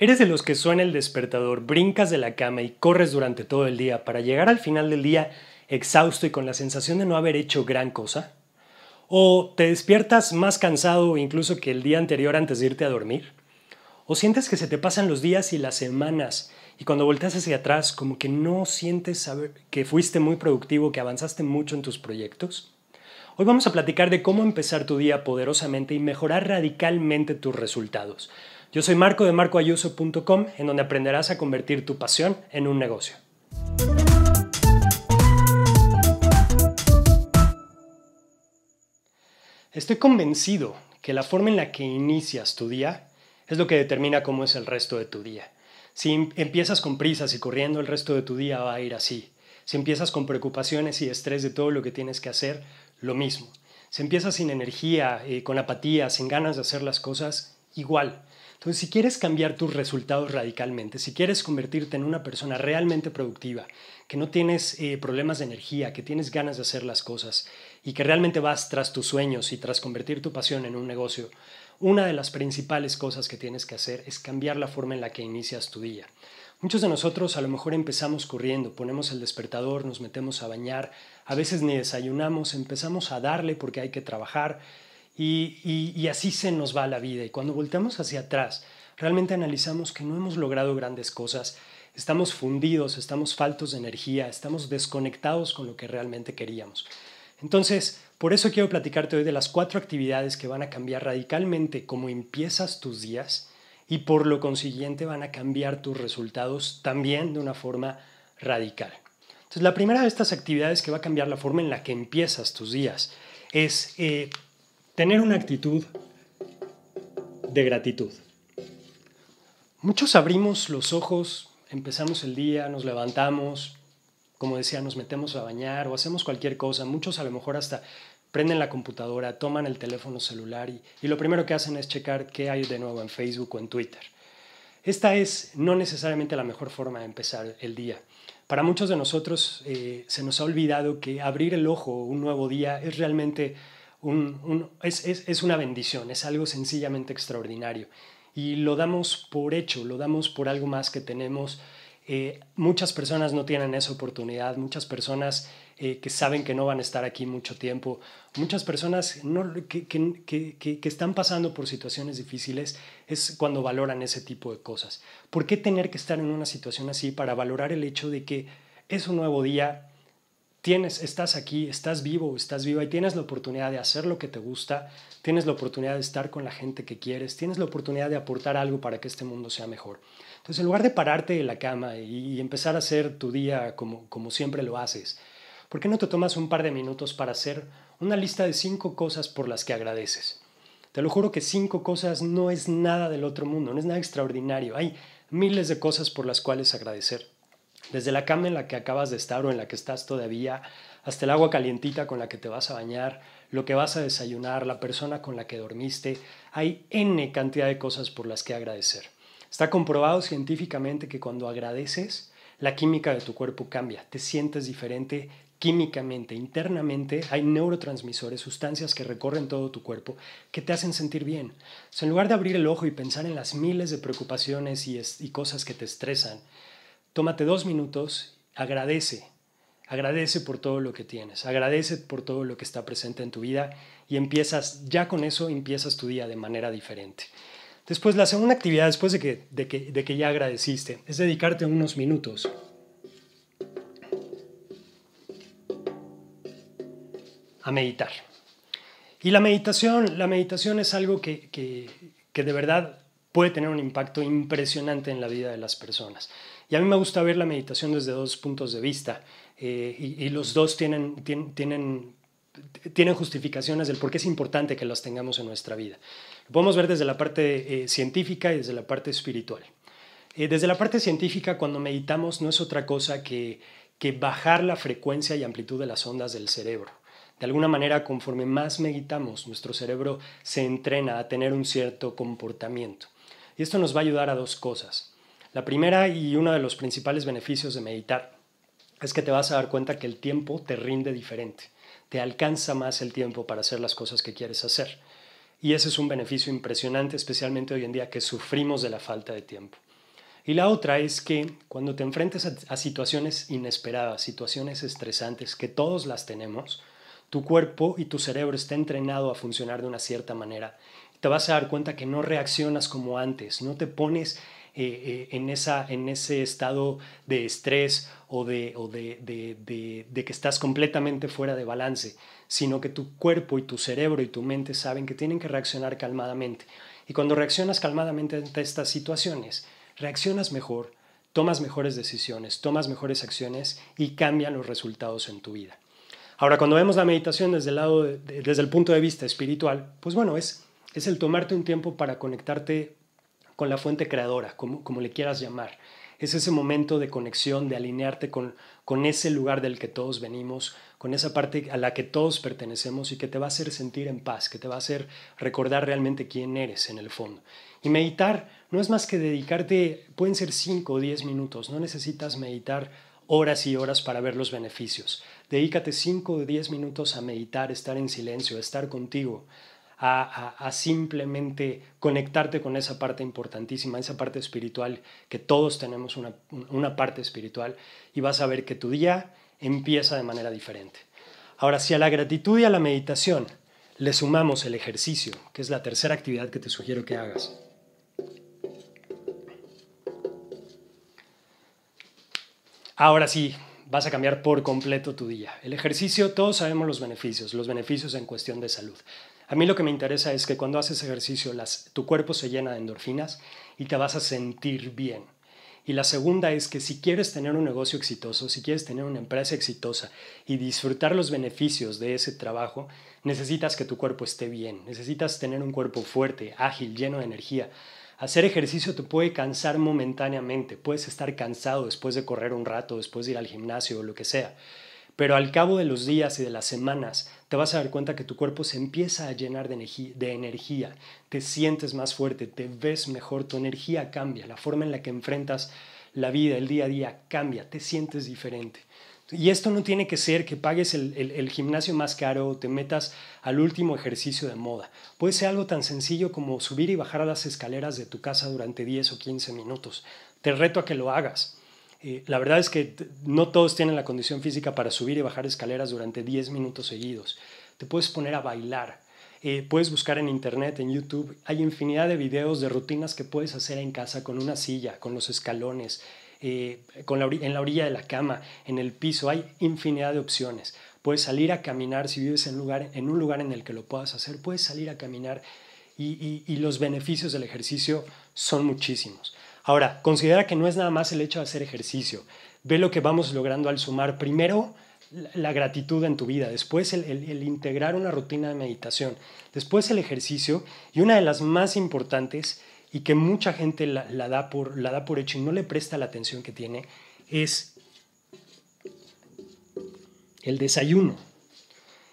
¿Eres de los que suena el despertador, brincas de la cama y corres durante todo el día para llegar al final del día exhausto y con la sensación de no haber hecho gran cosa? ¿O te despiertas más cansado incluso que el día anterior antes de irte a dormir? ¿O sientes que se te pasan los días y las semanas y cuando volteas hacia atrás como que no sientes saber que fuiste muy productivo, que avanzaste mucho en tus proyectos? Hoy vamos a platicar de cómo empezar tu día poderosamente y mejorar radicalmente tus resultados. Yo soy Marco de marcoayuso.com, en donde aprenderás a convertir tu pasión en un negocio. Estoy convencido que la forma en la que inicias tu día es lo que determina cómo es el resto de tu día. Si em-, empiezas con prisas y corriendo, el resto de tu día va a ir así. Si empiezas con preocupaciones y estrés de todo lo que tienes que hacer, lo mismo. Si empiezas sin energía, eh, con apatía, sin ganas de hacer las cosas, igual. Entonces, si quieres cambiar tus resultados radicalmente, si quieres convertirte en una persona realmente productiva, que no tienes eh, problemas de energía, que tienes ganas de hacer las cosas y que realmente vas tras tus sueños y tras convertir tu pasión en un negocio, una de las principales cosas que tienes que hacer es cambiar la forma en la que inicias tu día. Muchos de nosotros a lo mejor empezamos corriendo, ponemos el despertador, nos metemos a bañar, a veces ni desayunamos, empezamos a darle porque hay que trabajar, y, así se nos va la vida. Y cuando volteamos hacia atrás, realmente analizamos que no hemos logrado grandes cosas, estamos fundidos, estamos faltos de energía, estamos desconectados con lo que realmente queríamos. Entonces, por eso quiero platicarte hoy de las cuatro actividades que van a cambiar radicalmente cómo empiezas tus días y por lo consiguiente van a cambiar tus resultados también de una forma radical. Entonces, la primera de estas actividades que va a cambiar la forma en la que empiezas tus días es eh, tener una actitud de gratitud. Muchos abrimos los ojos, empezamos el día, nos levantamos, como decía, nos metemos a bañar o hacemos cualquier cosa. Muchos a lo mejor hasta prenden la computadora, toman el teléfono celular y, lo primero que hacen es checar qué hay de nuevo en Facebook o en Twitter. Esta es no necesariamente la mejor forma de empezar el día. Para muchos de nosotros eh, se nos ha olvidado que abrir el ojo un nuevo día es realmente es, una bendición, es algo sencillamente extraordinario. Y lo damos por hecho, lo damos por algo más que tenemos. Eh, muchas personas no tienen esa oportunidad, muchas personas eh, que saben que no van a estar aquí mucho tiempo, muchas personas que, están pasando por situaciones difíciles, es cuando valoran ese tipo de cosas. ¿Por qué tener que estar en una situación así para valorar el hecho de que es un nuevo día, tienes, estás aquí, estás vivo, estás viva y tienes la oportunidad de hacer lo que te gusta, tienes la oportunidad de estar con la gente que quieres, tienes la oportunidad de aportar algo para que este mundo sea mejor. Entonces, en lugar de pararte de la cama y empezar a hacer tu día como, como siempre lo haces, ¿por qué no te tomas un par de minutos para hacer una lista de cinco cosas por las que agradeces? Te lo juro que cinco cosas no es nada del otro mundo, no es nada extraordinario. Hay miles de cosas por las cuales agradecer desde la cama en la que acabas de estar o en la que estás todavía, hasta el agua calientita con la que te vas a bañar, lo que vas a desayunar, la persona con la que dormiste. Hay n cantidad de cosas por las que agradecer. Está comprobado científicamente que cuando agradeces, la química de tu cuerpo cambia, te sientes diferente químicamente, internamente, hay neurotransmisores, sustancias que recorren todo tu cuerpo que te hacen sentir bien. en lugar de abrir el ojo y pensar en las miles de preocupaciones y cosas que te estresan, Tómate dos minutos, agradece, agradece por todo lo que tienes, agradece por todo lo que está presente en tu vida y empiezas, ya con eso empiezas tu día de manera diferente. Después, la segunda actividad, después de que, ya agradeciste, es dedicarte unos minutos a meditar. Y la meditación, la meditación es algo que, de verdad puede tener un impacto impresionante en la vida de las personas. Y a mí me gusta ver la meditación desde dos puntos de vista eh, y, los dos tienen, justificaciones del por qué es importante que las tengamos en nuestra vida. Lo podemos ver desde la parte eh, científica y desde la parte espiritual. Eh, desde la parte científica, cuando meditamos, no es otra cosa que, que bajar la frecuencia y amplitud de las ondas del cerebro. De alguna manera, conforme más meditamos, nuestro cerebro se entrena a tener un cierto comportamiento. Y esto nos va a ayudar a dos cosas. La primera y uno de los principales beneficios de meditar es que te vas a dar cuenta que el tiempo te rinde diferente, te alcanza más el tiempo para hacer las cosas que quieres hacer. Y ese es un beneficio impresionante, especialmente hoy en día que sufrimos de la falta de tiempo. Y la otra es que cuando te enfrentes a, situaciones inesperadas, situaciones estresantes, que todos las tenemos, tu cuerpo y tu cerebro está entrenado a funcionar de una cierta manera. Te vas a dar cuenta que no reaccionas como antes, no te pones eh, en, esa, en ese estado de estrés o, de, que estás completamente fuera de balance, sino que tu cuerpo y tu cerebro y tu mente saben que tienen que reaccionar calmadamente. Y cuando reaccionas calmadamente ante estas situaciones, reaccionas mejor, tomas mejores decisiones, tomas mejores acciones y cambian los resultados en tu vida. Ahora, cuando vemos la meditación desde el, lado desde el punto de vista espiritual, pues bueno, es, es el tomarte un tiempo para conectarte con la fuente creadora, como, le quieras llamar. Es ese momento de conexión, de alinearte con, con ese lugar del que todos venimos, con esa parte a la que todos pertenecemos y que te va a hacer sentir en paz, que te va a hacer recordar realmente quién eres en el fondo. Y meditar no es más que dedicarte, pueden ser 5 o 10 minutos, no necesitas meditar horas y horas para ver los beneficios. Dedícate 5 o 10 minutos a meditar, estar en silencio, estar contigo, a, simplemente conectarte con esa parte importantísima, esa parte espiritual, que todos tenemos una, una parte espiritual, y vas a ver que tu día empieza de manera diferente. Ahora, si a la gratitud y a la meditación le sumamos el ejercicio, que es la tercera actividad que te sugiero que hagas, ahora sí, vas a cambiar por completo tu día. El ejercicio, todos sabemos los beneficios, los beneficios en cuestión de salud. A mí lo que me interesa es que cuando haces ejercicio las, tu cuerpo se llena de endorfinas y te vas a sentir bien. Y la segunda es que si quieres tener un negocio exitoso, si quieres tener una empresa exitosa y disfrutar los beneficios de ese trabajo, necesitas que tu cuerpo esté bien, necesitas tener un cuerpo fuerte, ágil, lleno de energía. Hacer ejercicio te puede cansar momentáneamente, puedes estar cansado después de correr un rato, después de ir al gimnasio o lo que sea, pero al cabo de los días y de las semanas te vas a dar cuenta que tu cuerpo se empieza a llenar de, energía, te sientes más fuerte, te ves mejor, tu energía cambia, la forma en la que enfrentas la vida, el día a día cambia, te sientes diferente. Y esto no tiene que ser que pagues el, el, gimnasio más caro o te metas al último ejercicio de moda. Puede ser algo tan sencillo como subir y bajar a las escaleras de tu casa durante 10 o 15 minutos. Te reto a que lo hagas. Eh, la verdad es que no todos tienen la condición física para subir y bajar escaleras durante 10 minutos seguidos. Te puedes poner a bailar, eh, puedes buscar en internet, en YouTube, hay infinidad de videos de rutinas que puedes hacer en casa con una silla, con los escalones, eh, en la orilla de la cama, en el piso, hay infinidad de opciones. Puedes salir a caminar si vives en, lugar, en un lugar en el que lo puedas hacer, puedes salir a caminar y los beneficios del ejercicio son muchísimos. Ahora, considera que no es nada más el hecho de hacer ejercicio. Ve lo que vamos logrando al sumar primero la gratitud en tu vida, después el, integrar una rutina de meditación, después el ejercicio y una de las más importantes y que mucha gente la, da por, la da por hecho y no le presta la atención que tiene es el desayuno.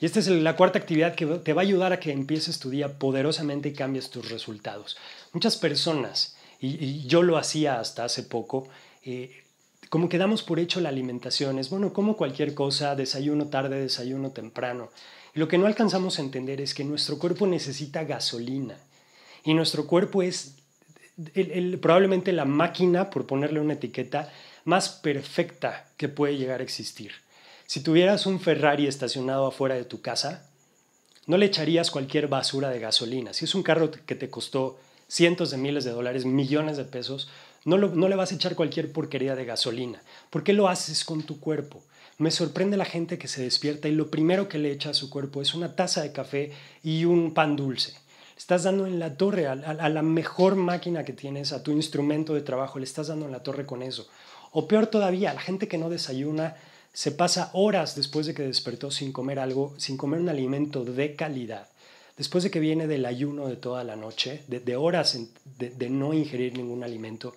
Y esta es la cuarta actividad que te va a ayudar a que empieces tu día poderosamente y cambies tus resultados. Muchas personas y, yo lo hacía hasta hace poco, eh, como quedamos por hecho la alimentación, es bueno, como cualquier cosa, desayuno tarde, desayuno temprano. lo que no alcanzamos a entender es que nuestro cuerpo necesita gasolina y nuestro cuerpo es probablemente la máquina, por ponerle una etiqueta, más perfecta que puede llegar a existir. Si tuvieras un Ferrari estacionado afuera de tu casa, no le echarías cualquier basura de gasolina. Si es un carro que te costó cientos de miles de dólares, millones de pesos, no, no le vas a echar cualquier porquería de gasolina. ¿Por qué lo haces con tu cuerpo? Me sorprende la gente que se despierta y lo primero que le echa a su cuerpo es una taza de café y un pan dulce. Estás dando en la torre a, a la mejor máquina que tienes, a tu instrumento de trabajo, le estás dando en la torre con eso. O peor todavía, la gente que no desayuna se pasa horas después de que despertó sin comer algo, sin comer un alimento de calidad después de que viene del ayuno de toda la noche, de, horas de, no ingerir ningún alimento,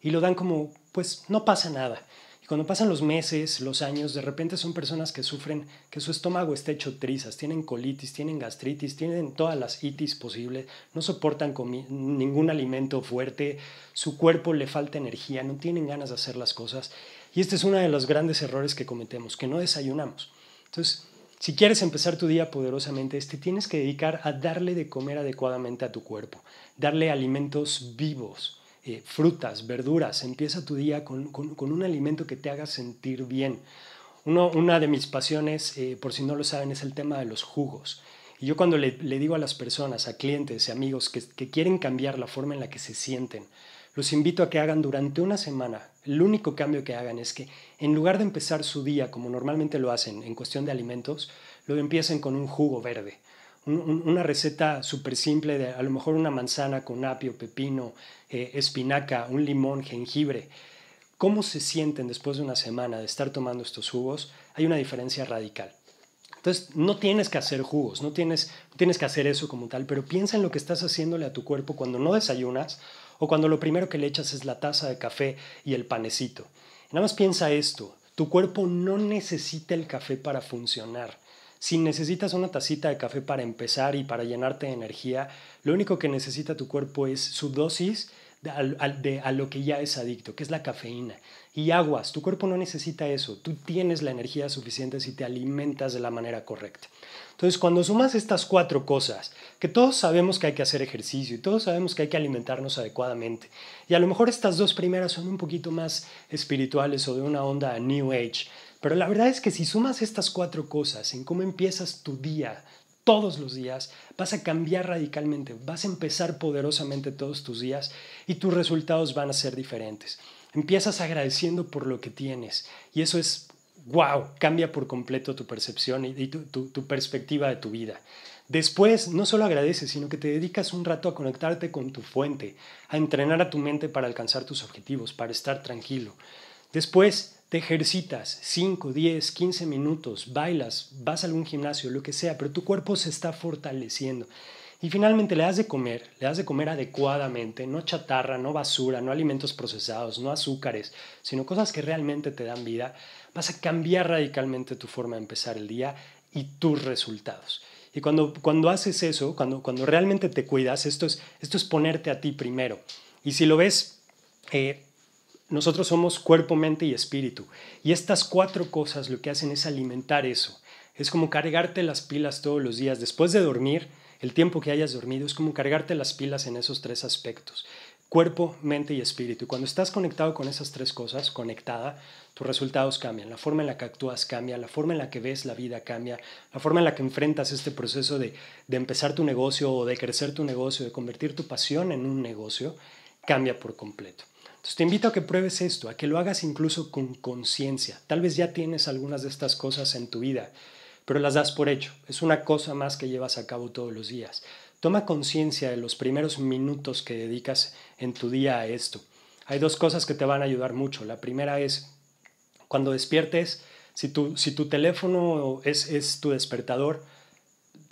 y lo dan como, pues no pasa nada. Y cuando pasan los meses, los años, de repente son personas que sufren que su estómago esté hecho trizas, tienen colitis, tienen gastritis, tienen todas las itis posibles, no soportan ningún alimento fuerte, su cuerpo le falta energía, no tienen ganas de hacer las cosas. Y este es uno de los grandes errores que cometemos, que no desayunamos. Entonces, si quieres empezar tu día poderosamente, te tienes que dedicar a darle de comer adecuadamente a tu cuerpo, darle alimentos vivos, eh, frutas, verduras. Empieza tu día con, un alimento que te haga sentir bien. una de mis pasiones, eh, por si no lo saben, es el tema de los jugos. Y yo cuando le, digo a las personas, a clientes y amigos que quieren cambiar la forma en la que se sienten, los invito a que hagan durante una semana. El único cambio que hagan es que en lugar de empezar su día como normalmente lo hacen en cuestión de alimentos, lo empiecen con un jugo verde. una receta súper simple de a lo mejor una manzana con apio, pepino, eh, espinaca, un limón, jengibre. ¿Cómo se sienten después de una semana de estar tomando estos jugos? Hay una diferencia radical. Entonces, no tienes que hacer jugos, no tienes, no tienes que hacer eso como tal, pero piensa en lo que estás haciéndole a tu cuerpo cuando no desayunas o cuando lo primero que le echas es la taza de café y el panecito. Nada más piensa esto, tu cuerpo no necesita el café para funcionar. Si necesitas una tacita de café para empezar y para llenarte de energía, lo único que necesita tu cuerpo es su dosis de, a, a lo que ya es adicto, que es la cafeína. Y aguas, tu cuerpo no necesita eso, tú tienes la energía suficiente si te alimentas de la manera correcta. Entonces, cuando sumas estas cuatro cosas, que todos sabemos que hay que hacer ejercicio y todos sabemos que hay que alimentarnos adecuadamente, y a lo mejor estas dos primeras son un poquito más espirituales o de una onda New Age, pero la verdad es que si sumas estas cuatro cosas en cómo empiezas tu día, todos los días, vas a cambiar radicalmente, vas a empezar poderosamente todos tus días y tus resultados van a ser diferentes. Empiezas agradeciendo por lo que tienes y eso es, wow, cambia por completo tu percepción y, tu, perspectiva de tu vida. Después, no solo agradeces, sino que te dedicas un rato a conectarte con tu fuente, a entrenar a tu mente para alcanzar tus objetivos, para estar tranquilo. Después, ejercitas 5, 10, 15 minutos, bailas, vas a algún gimnasio, lo que sea, pero tu cuerpo se está fortaleciendo. Y finalmente le das de comer, le das de comer adecuadamente, no chatarra, no basura, no alimentos procesados, no azúcares, sino cosas que realmente te dan vida, vas a cambiar radicalmente tu forma de empezar el día y tus resultados. Y cuando, cuando haces eso, cuando, cuando realmente te cuidas, esto es, esto es ponerte a ti primero. Y si lo ves eh, nosotros somos cuerpo, mente y espíritu. Y estas cuatro cosas lo que hacen es alimentar eso. Es como cargarte las pilas todos los días. Después de dormir, el tiempo que hayas dormido, es como cargarte las pilas en esos tres aspectos. Cuerpo, mente y espíritu. Cuando estás conectado con esas tres cosas, conectada, tus resultados cambian, la forma en la que actúas cambia, la forma en la que ves la vida cambia, la forma en la que enfrentas este proceso de, de, empezar tu negocio o de crecer tu negocio, de convertir tu pasión en un negocio, cambia por completo te invito a que pruebes esto, a que lo hagas incluso con conciencia. Tal vez ya tienes algunas de estas cosas en tu vida, pero las das por hecho. Es una cosa más que llevas a cabo todos los días. Toma conciencia de los primeros minutos que dedicas en tu día a esto. Hay dos cosas que te van a ayudar mucho. La primera es cuando despiertes, si tu, si tu teléfono es tu despertador,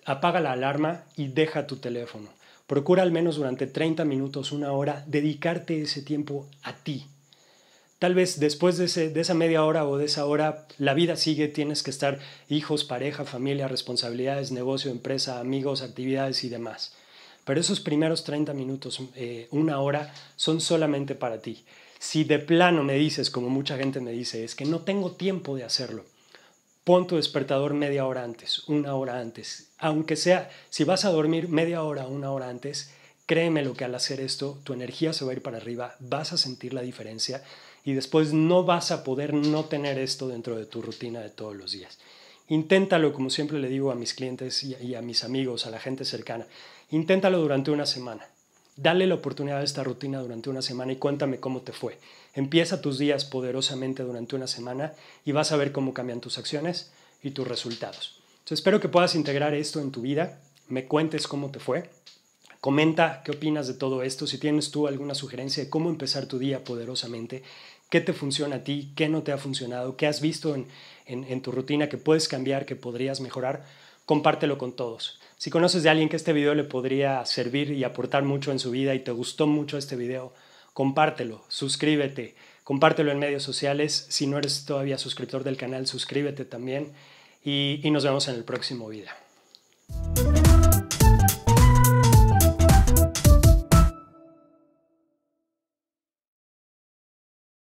apaga la alarma y deja tu teléfono. Procura al menos durante 30 minutos, una hora, dedicarte ese tiempo a ti. Tal vez después de, esa media hora o de esa hora, la vida sigue, tienes que estar hijos, pareja, familia, responsabilidades, negocio, empresa, amigos, actividades y demás. Pero esos primeros 30 minutos, eh, una hora, son solamente para ti. Si de plano me dices, como mucha gente me dice, es que no tengo tiempo de hacerlo, pon tu despertador media hora antes, una hora antes. Aunque sea, si vas a dormir media hora, una hora antes, créeme lo que al hacer esto, tu energía se va a ir para arriba, vas a sentir la diferencia y después no vas a poder no tener esto dentro de tu rutina de todos los días. Inténtalo, como siempre le digo a mis clientes y a mis amigos, a la gente cercana. Inténtalo durante una semana. Dale la oportunidad a esta rutina durante una semana y cuéntame cómo te fue. Empieza tus días poderosamente durante una semana y vas a ver cómo cambian tus acciones y tus resultados. espero que puedas integrar esto en tu vida, me cuentes cómo te fue, comenta qué opinas de todo esto, si tienes tú alguna sugerencia de cómo empezar tu día poderosamente, qué te funciona a ti, qué no te ha funcionado, qué has visto en tu rutina que puedes cambiar, que podrías mejorar compártelo con todos. Si conoces de alguien que este video le podría servir y aportar mucho en su vida y te gustó mucho este video, compártelo, suscríbete, compártelo en medios sociales. Si no eres todavía suscriptor del canal, suscríbete también y, y nos vemos en el próximo video.